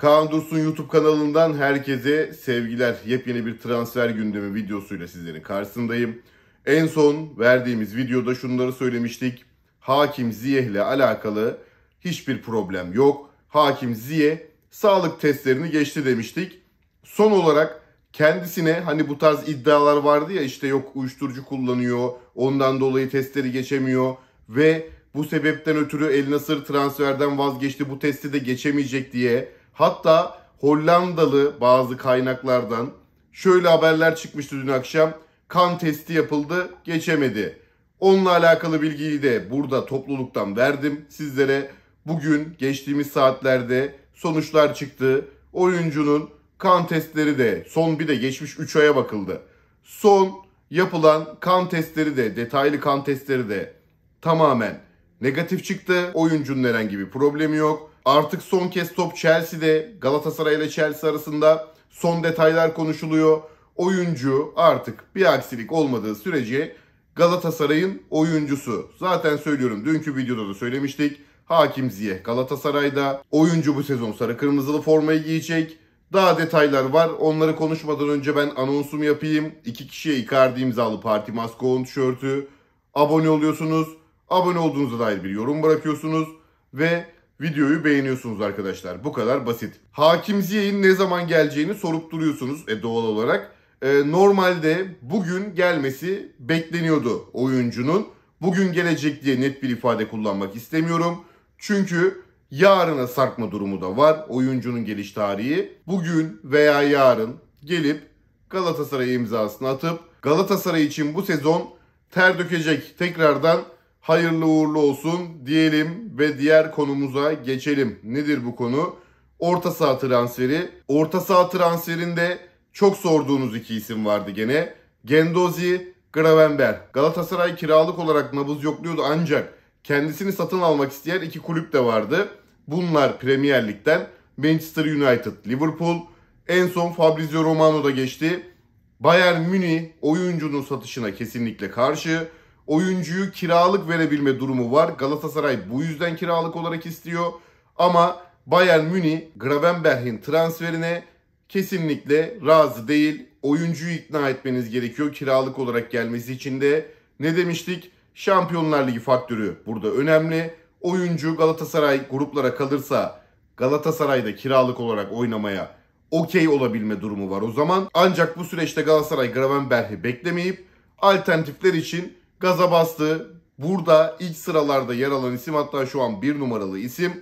Kaan Dursun YouTube kanalından herkese sevgiler. Yepyeni bir transfer gündemi videosuyla sizlerin karşısındayım. En son verdiğimiz videoda şunları söylemiştik. Hakim Ziyeh ile alakalı hiçbir problem yok. Hakim Ziyeh sağlık testlerini geçti demiştik. Son olarak kendisine hani bu tarz iddialar vardı ya işte yok uyuşturucu kullanıyor, ondan dolayı testleri geçemiyor ve bu sebepten ötürü El Nasır transferden vazgeçti bu testi de geçemeyecek diye Hatta Hollandalı bazı kaynaklardan şöyle haberler çıkmıştı dün akşam. Kan testi yapıldı, geçemedi. Onunla alakalı bilgiyi de burada topluluktan verdim sizlere. Bugün geçtiğimiz saatlerde sonuçlar çıktı. Oyuncunun kan testleri de son bir de geçmiş 3 aya bakıldı. Son yapılan kan testleri de detaylı kan testleri de tamamen negatif çıktı. Oyuncunun herhangi bir problemi yok. Artık son kez top Chelsea'de Galatasaray ile Chelsea arasında son detaylar konuşuluyor. Oyuncu artık bir aksilik olmadığı sürece Galatasaray'ın oyuncusu. Zaten söylüyorum dünkü videoda da söylemiştik. Hakim Ziyeh Galatasaray'da. Oyuncu bu sezon sarı kırmızılı formayı giyecek. Daha detaylar var. Onları konuşmadan önce ben anonsumu yapayım. İki kişiye Icardi imzalı parti maskoğun tişörtü. Abone oluyorsunuz. Abone olduğunuza dair bir yorum bırakıyorsunuz. Ve Videoyu beğeniyorsunuz arkadaşlar. Bu kadar basit. Hakim yayın ne zaman geleceğini sorup duruyorsunuz e, doğal olarak. E, normalde bugün gelmesi bekleniyordu oyuncunun. Bugün gelecek diye net bir ifade kullanmak istemiyorum. Çünkü yarına sarkma durumu da var oyuncunun geliş tarihi. Bugün veya yarın gelip Galatasaray imzasını atıp Galatasaray için bu sezon ter dökecek tekrardan hayırlı uğurlu olsun diyelim ve diğer konumuza geçelim. Nedir bu konu? Orta saha transferi. Orta saha transferinde çok sorduğunuz iki isim vardı gene. Gendozi, Gravenber. Galatasaray kiralık olarak nabız yokluyordu ancak kendisini satın almak isteyen iki kulüp de vardı. Bunlar Premier Lig'den Manchester United, Liverpool, en son Fabrizio Romano da geçti. Bayern Münih oyuncunun satışına kesinlikle karşı oyuncuyu kiralık verebilme durumu var. Galatasaray bu yüzden kiralık olarak istiyor. Ama Bayern Münih Gravenberg'in transferine kesinlikle razı değil. Oyuncuyu ikna etmeniz gerekiyor kiralık olarak gelmesi için de. Ne demiştik? Şampiyonlar Ligi faktörü burada önemli. Oyuncu Galatasaray gruplara kalırsa Galatasaray'da kiralık olarak oynamaya okey olabilme durumu var o zaman. Ancak bu süreçte Galatasaray Gravenberg'i beklemeyip alternatifler için gaza bastı. Burada ilk sıralarda yer alan isim hatta şu an bir numaralı isim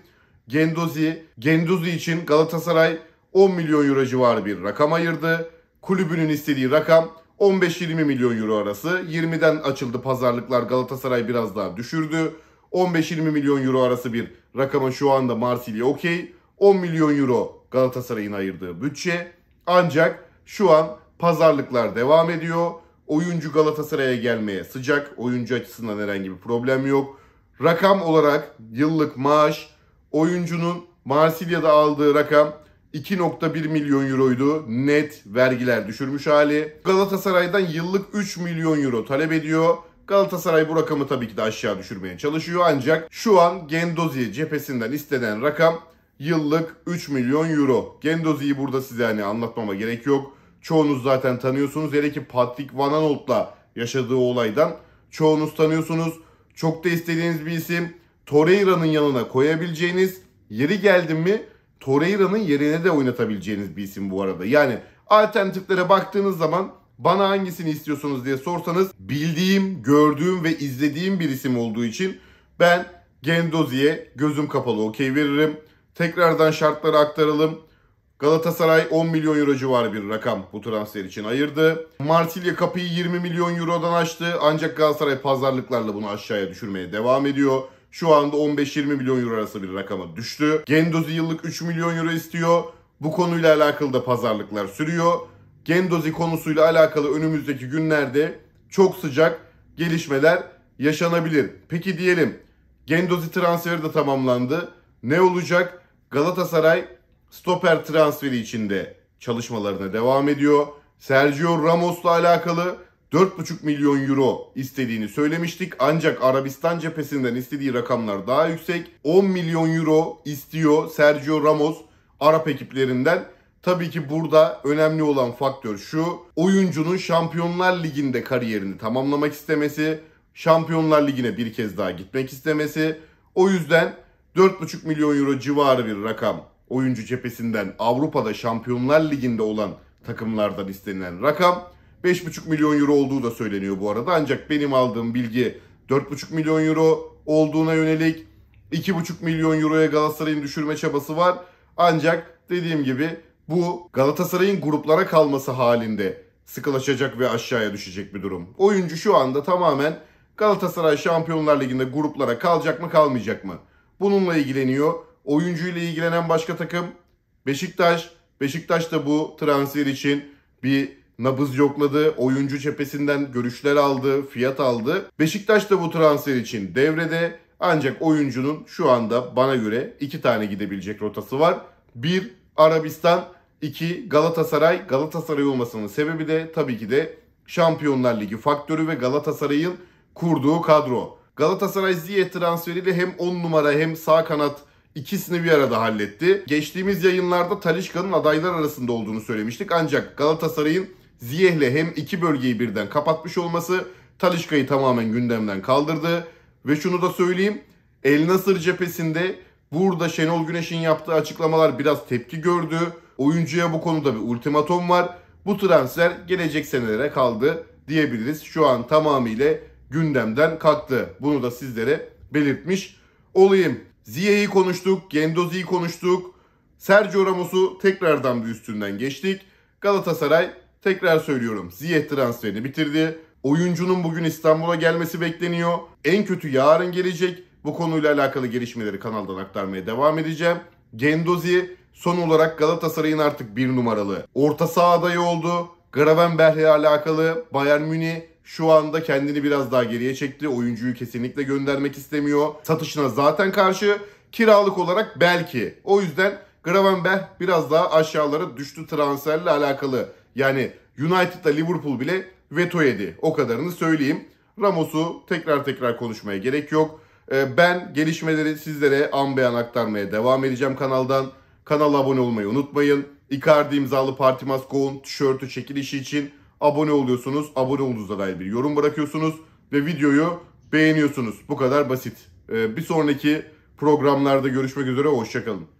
Gendozi. Gendozi için Galatasaray 10 milyon euro civarı bir rakam ayırdı. Kulübünün istediği rakam 15-20 milyon euro arası. 20'den açıldı pazarlıklar Galatasaray biraz daha düşürdü. 15-20 milyon euro arası bir rakama şu anda Marsilya okey. 10 milyon euro Galatasaray'ın ayırdığı bütçe. Ancak şu an pazarlıklar devam ediyor. Oyuncu Galatasaray'a gelmeye sıcak. Oyuncu açısından herhangi bir problem yok. Rakam olarak yıllık maaş oyuncunun Marsilya'da aldığı rakam 2.1 milyon euroydu. Net vergiler düşürmüş hali. Galatasaray'dan yıllık 3 milyon euro talep ediyor. Galatasaray bu rakamı tabii ki de aşağı düşürmeye çalışıyor ancak şu an Gendozi cephesinden istenen rakam yıllık 3 milyon euro. Gendozi'yi burada size hani anlatmama gerek yok çoğunuz zaten tanıyorsunuz. Hele ki Patrick Van Aanholt'la yaşadığı olaydan çoğunuz tanıyorsunuz. Çok da istediğiniz bir isim. Torreira'nın yanına koyabileceğiniz, yeri geldi mi Torreira'nın yerine de oynatabileceğiniz bir isim bu arada. Yani alternatiflere baktığınız zaman bana hangisini istiyorsunuz diye sorsanız bildiğim, gördüğüm ve izlediğim bir isim olduğu için ben Gendozi'ye gözüm kapalı okey veririm. Tekrardan şartları aktaralım. Galatasaray 10 milyon euro civarı bir rakam bu transfer için ayırdı. Marsilya kapıyı 20 milyon eurodan açtı ancak Galatasaray pazarlıklarla bunu aşağıya düşürmeye devam ediyor. Şu anda 15-20 milyon euro arası bir rakama düştü. Gendozi yıllık 3 milyon euro istiyor. Bu konuyla alakalı da pazarlıklar sürüyor. Gendozi konusuyla alakalı önümüzdeki günlerde çok sıcak gelişmeler yaşanabilir. Peki diyelim Gendozi transferi de tamamlandı. Ne olacak? Galatasaray Stoper transferi içinde çalışmalarına devam ediyor. Sergio Ramos'la alakalı 4,5 milyon euro istediğini söylemiştik. Ancak Arabistan cephesinden istediği rakamlar daha yüksek. 10 milyon euro istiyor Sergio Ramos Arap ekiplerinden. Tabii ki burada önemli olan faktör şu. Oyuncunun Şampiyonlar Ligi'nde kariyerini tamamlamak istemesi, Şampiyonlar Ligi'ne bir kez daha gitmek istemesi. O yüzden 4,5 milyon euro civarı bir rakam oyuncu cephesinden Avrupa'da Şampiyonlar Ligi'nde olan takımlardan istenilen rakam. 5,5 milyon euro olduğu da söyleniyor bu arada. Ancak benim aldığım bilgi 4,5 milyon euro olduğuna yönelik 2,5 milyon euroya Galatasaray'ın düşürme çabası var. Ancak dediğim gibi bu Galatasaray'ın gruplara kalması halinde sıkılaşacak ve aşağıya düşecek bir durum. Oyuncu şu anda tamamen Galatasaray Şampiyonlar Ligi'nde gruplara kalacak mı kalmayacak mı? Bununla ilgileniyor oyuncuyla ilgilenen başka takım Beşiktaş. Beşiktaş da bu transfer için bir nabız yokladı. Oyuncu cephesinden görüşler aldı, fiyat aldı. Beşiktaş da bu transfer için devrede. Ancak oyuncunun şu anda bana göre iki tane gidebilecek rotası var. Bir Arabistan, iki Galatasaray. Galatasaray olmasının sebebi de tabii ki de Şampiyonlar Ligi faktörü ve Galatasaray'ın kurduğu kadro. Galatasaray Ziyech transferiyle hem 10 numara hem sağ kanat İkisini bir arada halletti. Geçtiğimiz yayınlarda Talişka'nın adaylar arasında olduğunu söylemiştik. Ancak Galatasaray'ın Ziyeh'le hem iki bölgeyi birden kapatmış olması Talişka'yı tamamen gündemden kaldırdı. Ve şunu da söyleyeyim. El Nasır cephesinde burada Şenol Güneş'in yaptığı açıklamalar biraz tepki gördü. Oyuncuya bu konuda bir ultimatom var. Bu transfer gelecek senelere kaldı diyebiliriz. Şu an tamamıyla gündemden kalktı. Bunu da sizlere belirtmiş olayım. Ziye'yi konuştuk, Gendozi'yi konuştuk. Sergio Ramos'u tekrardan bir üstünden geçtik. Galatasaray tekrar söylüyorum Ziye transferini bitirdi. Oyuncunun bugün İstanbul'a gelmesi bekleniyor. En kötü yarın gelecek. Bu konuyla alakalı gelişmeleri kanaldan aktarmaya devam edeceğim. Gendozi son olarak Galatasaray'ın artık bir numaralı orta saha adayı oldu. Gravenberg'le alakalı Bayern Münih şu anda kendini biraz daha geriye çekti. Oyuncuyu kesinlikle göndermek istemiyor. Satışına zaten karşı. Kiralık olarak belki. O yüzden Gravenberch biraz daha aşağılara düştü transferle alakalı. Yani United'da Liverpool bile veto yedi. O kadarını söyleyeyim. Ramos'u tekrar tekrar konuşmaya gerek yok. Ee, ben gelişmeleri sizlere an beyan aktarmaya devam edeceğim kanaldan. Kanala abone olmayı unutmayın. Icardi imzalı Parti Go'nun tişörtü çekilişi için abone oluyorsunuz. Abone olduğunuzda dair bir yorum bırakıyorsunuz ve videoyu beğeniyorsunuz. Bu kadar basit. Ee, bir sonraki programlarda görüşmek üzere. Hoşçakalın.